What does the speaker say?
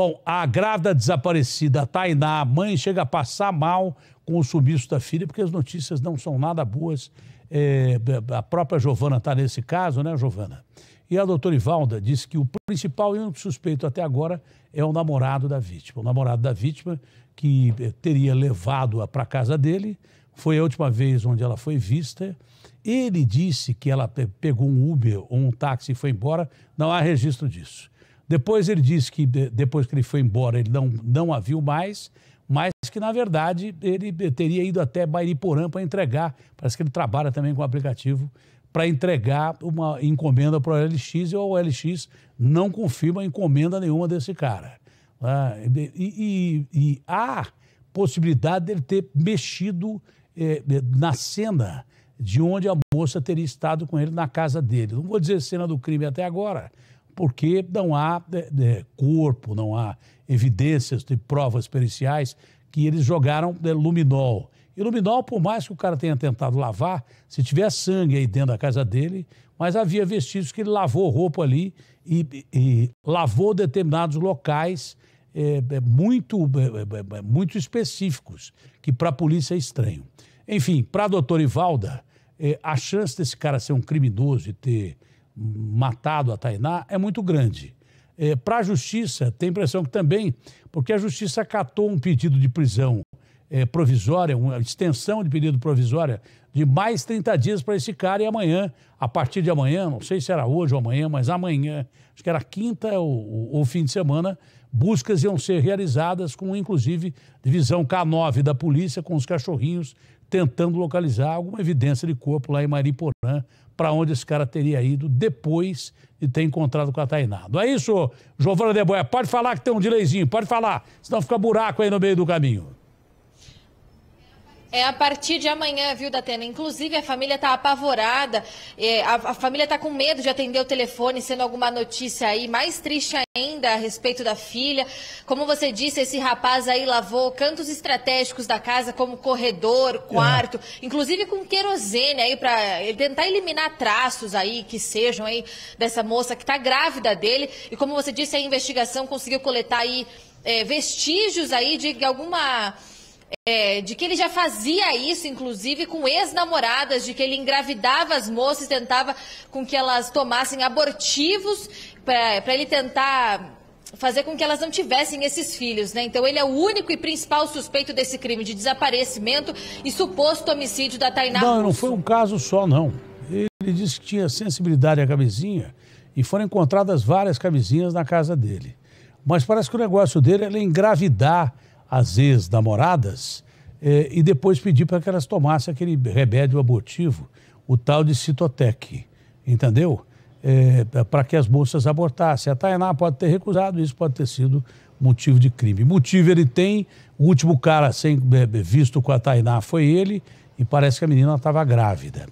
Bom, a grávida desaparecida Tainá, a mãe chega a passar mal com o sumiço da filha, porque as notícias não são nada boas. É, a própria Giovana está nesse caso, né, Giovana? E a doutora Ivalda disse que o principal e único suspeito até agora é o namorado da vítima. O namorado da vítima que é, teria levado-a para casa dele, foi a última vez onde ela foi vista. Ele disse que ela pegou um Uber ou um táxi e foi embora. Não há registro disso. Depois ele disse que, depois que ele foi embora, ele não, não a viu mais, mas que, na verdade, ele teria ido até Bairiporã para entregar. Parece que ele trabalha também com o aplicativo para entregar uma encomenda para o LX e o LX não confirma encomenda nenhuma desse cara. Ah, e, e, e, há possibilidade dele ter mexido eh, eh, na cena de onde a moça teria estado com ele na casa dele. Não vou dizer cena do crime até agora, porque não há é, é, corpo, não há evidências de provas periciais que eles jogaram de é, luminol. E luminol, por mais que o cara tenha tentado lavar, se tiver sangue aí dentro da casa dele, mas havia vestígios que ele lavou roupa ali e, e lavou determinados locais é, muito, muito específicos, que para a polícia é estranho. Enfim, para a doutora Ivalda, a chance desse cara ser um criminoso e ter matado a Tainá é muito grande. É, Para a justiça, tem impressão que também, porque a justiça acatou um pedido de prisão é, provisória, uma extensão de pedido provisória de mais 30 dias para esse cara e amanhã, a partir de amanhã, não sei se era hoje ou amanhã, mas amanhã, acho que era quinta ou, ou fim de semana, buscas iam ser realizadas com, inclusive, divisão K9 da polícia com os cachorrinhos tentando localizar alguma evidência de corpo lá em Mariporã, para onde esse cara teria ido depois de ter encontrado com a Tainá. Não é isso, Giovana Deboia? Pode falar que tem um delayzinho, pode falar, senão fica buraco aí no meio do caminho. É a partir de amanhã, viu, Datena? Inclusive, a família está apavorada, é, a, a, família está com medo de atender o telefone, sendo alguma notícia aí mais triste ainda a respeito da filha. Como você disse, esse rapaz aí lavou cantos estratégicos da casa, como corredor, é. quarto, é. inclusive com querosene aí, para tentar eliminar traços aí que sejam aí dessa moça que está grávida dele. E como você disse, a investigação conseguiu coletar aí é, vestígios aí de alguma é, de que ele já fazia isso, inclusive, com ex-namoradas, de que ele engravidava as moças, tentava com que elas tomassem abortivos para ele tentar fazer com que elas não tivessem esses filhos, né? Então ele é o único e principal suspeito desse crime de desaparecimento e suposto homicídio da Tainá. Não, Russo. não foi um caso só, não. Ele disse que tinha sensibilidade à camisinha e foram encontradas várias camisinhas na casa dele. Mas parece que o negócio dele é era engravidar às ex-namoradas eh, e depois pedir para que elas tomassem aquele remédio abortivo, o tal de Citotec, entendeu? Eh, para que as moças abortassem. A Tainá pode ter recusado, isso pode ter sido motivo de crime. Motivo ele tem, o último cara sem, eh, visto com a Tainá foi ele, e parece que a menina estava grávida.